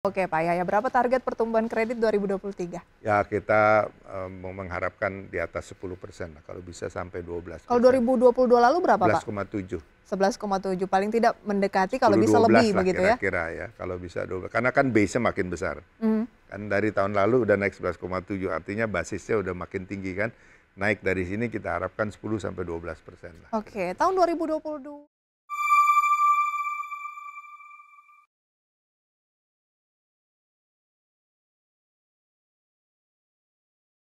Oke Pak Yaya, berapa target pertumbuhan kredit 2023? Ya kita um, mengharapkan di atas 10 persen lah, kalau bisa sampai 12 Kalau 2022 lalu berapa 11, Pak? 11,7. 11,7, paling tidak mendekati kalau bisa lebih lah, begitu kira -kira, ya? kira-kira ya, kalau bisa 12, karena kan base-nya makin besar. Mm. Kan dari tahun lalu udah naik 11,7, artinya basisnya udah makin tinggi kan. Naik dari sini kita harapkan 10 sampai 12 persen Oke, tahun 2022.